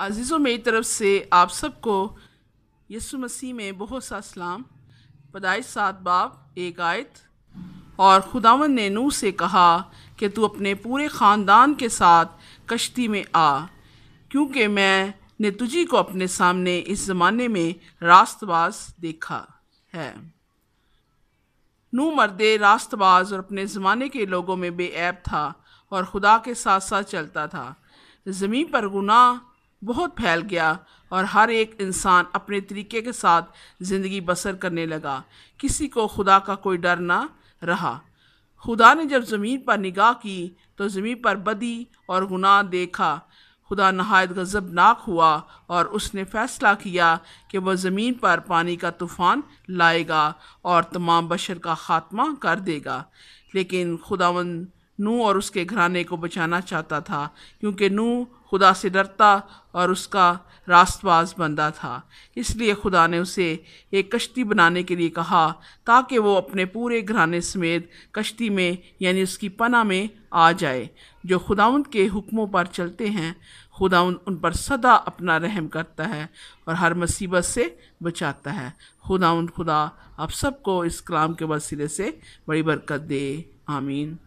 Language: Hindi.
अज़ीज़ों मेरी तरफ़ से आप सबको यसु मसीह में बहुत सा सलाम पदाइश सात बाप एक आयत और खुदावन ने नू से कहा कि तू अपने पूरे ख़ानदान के साथ कश्ती में आ क्योंकि मैं ने तुझी को अपने सामने इस ज़माने में रास्तबाज देखा है नू मर्दे रास्तबाज और अपने ज़माने के लोगों में बेऐब था और खुदा के साथ साथ चलता था ज़मीन पर गुनाह बहुत फैल गया और हर एक इंसान अपने तरीके के साथ ज़िंदगी बसर करने लगा किसी को खुदा का कोई डर ना रहा खुदा ने जब ज़मीन पर निगाह की तो ज़मीन पर बदी और गुनाह देखा खुदा नहायत गज़बनाक हुआ और उसने फ़ैसला किया कि वह ज़मीन पर पानी का तूफ़ान लाएगा और तमाम बशर का ख़ात्मा कर देगा लेकिन खुदावन नू और उसके घराने को बचाना चाहता था क्योंकि नू खुदा से डरता और उसका रास्तबाज बंदा था इसलिए खुदा ने उसे एक कश्ती बनाने के लिए कहा ताकि वो अपने पूरे घराने समेत कश्ती में यानी उसकी पना में आ जाए जो खुदाउंद के हुक्मों पर चलते हैं खुदा उन पर सदा अपना रहम करता है और हर मुसीबत से बचाता है खुदा खुदा आप सबको इस कलाम के वसीले से बड़ी बरकत दे आमीन